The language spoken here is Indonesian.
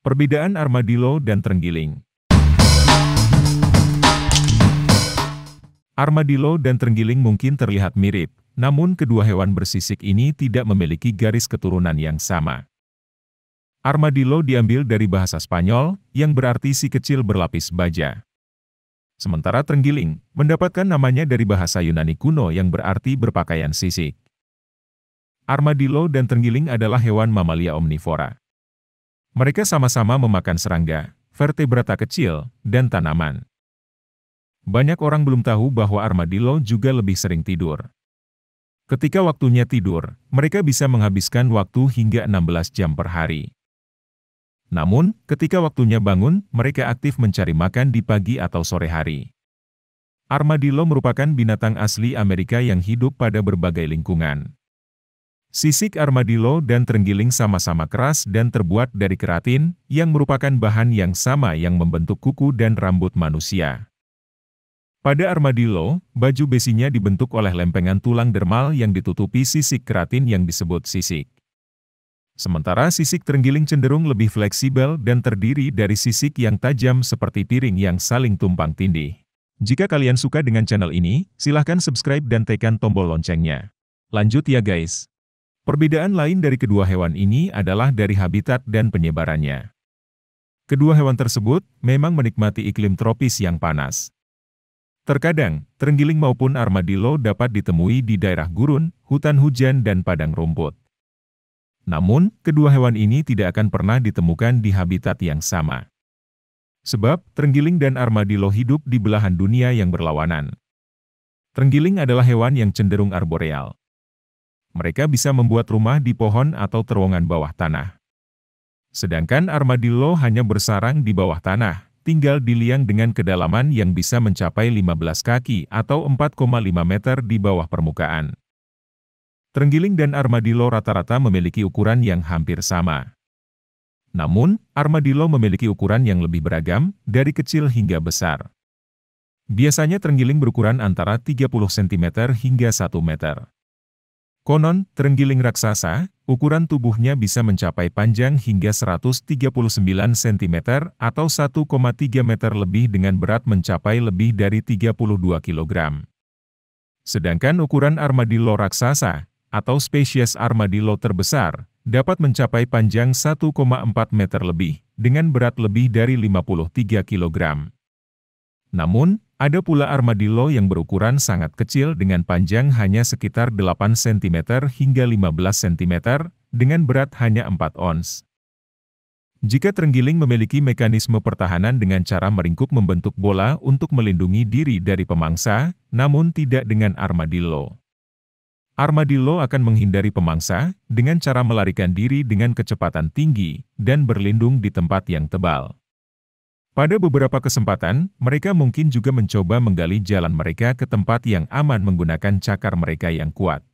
Perbedaan armadillo dan terenggiling Armadillo dan terenggiling mungkin terlihat mirip, namun kedua hewan bersisik ini tidak memiliki garis keturunan yang sama. Armadillo diambil dari bahasa Spanyol, yang berarti si kecil berlapis baja. Sementara terenggiling mendapatkan namanya dari bahasa Yunani kuno yang berarti berpakaian sisik. Armadillo dan terenggiling adalah hewan mamalia omnivora. Mereka sama-sama memakan serangga, vertebrata kecil, dan tanaman. Banyak orang belum tahu bahwa armadillo juga lebih sering tidur. Ketika waktunya tidur, mereka bisa menghabiskan waktu hingga 16 jam per hari. Namun, ketika waktunya bangun, mereka aktif mencari makan di pagi atau sore hari. Armadillo merupakan binatang asli Amerika yang hidup pada berbagai lingkungan. Sisik armadillo dan terenggiling sama-sama keras dan terbuat dari keratin, yang merupakan bahan yang sama yang membentuk kuku dan rambut manusia. Pada armadillo, baju besinya dibentuk oleh lempengan tulang dermal yang ditutupi sisik keratin yang disebut sisik. Sementara sisik terenggiling cenderung lebih fleksibel dan terdiri dari sisik yang tajam seperti piring yang saling tumpang tindih. Jika kalian suka dengan channel ini, silahkan subscribe dan tekan tombol loncengnya. Lanjut ya guys. Perbedaan lain dari kedua hewan ini adalah dari habitat dan penyebarannya. Kedua hewan tersebut memang menikmati iklim tropis yang panas. Terkadang, terenggiling maupun armadillo dapat ditemui di daerah gurun, hutan hujan, dan padang rumput. Namun, kedua hewan ini tidak akan pernah ditemukan di habitat yang sama. Sebab, terenggiling dan armadillo hidup di belahan dunia yang berlawanan. Terenggiling adalah hewan yang cenderung arboreal mereka bisa membuat rumah di pohon atau terowongan bawah tanah. Sedangkan armadillo hanya bersarang di bawah tanah, tinggal di liang dengan kedalaman yang bisa mencapai 15 kaki atau 4,5 meter di bawah permukaan. Terenggiling dan armadillo rata-rata memiliki ukuran yang hampir sama. Namun, armadillo memiliki ukuran yang lebih beragam, dari kecil hingga besar. Biasanya terenggiling berukuran antara 30 cm hingga 1 meter. Konon, terenggiling raksasa, ukuran tubuhnya bisa mencapai panjang hingga 139 cm atau 1,3 meter lebih dengan berat mencapai lebih dari 32 kg. Sedangkan ukuran armadillo raksasa, atau spesies armadillo terbesar, dapat mencapai panjang 1,4 meter lebih, dengan berat lebih dari 53 kg. Namun, ada pula armadillo yang berukuran sangat kecil dengan panjang hanya sekitar 8 cm hingga 15 cm, dengan berat hanya 4 ons. Jika terenggiling memiliki mekanisme pertahanan dengan cara meringkuk membentuk bola untuk melindungi diri dari pemangsa, namun tidak dengan armadillo. Armadillo akan menghindari pemangsa dengan cara melarikan diri dengan kecepatan tinggi dan berlindung di tempat yang tebal. Pada beberapa kesempatan, mereka mungkin juga mencoba menggali jalan mereka ke tempat yang aman menggunakan cakar mereka yang kuat.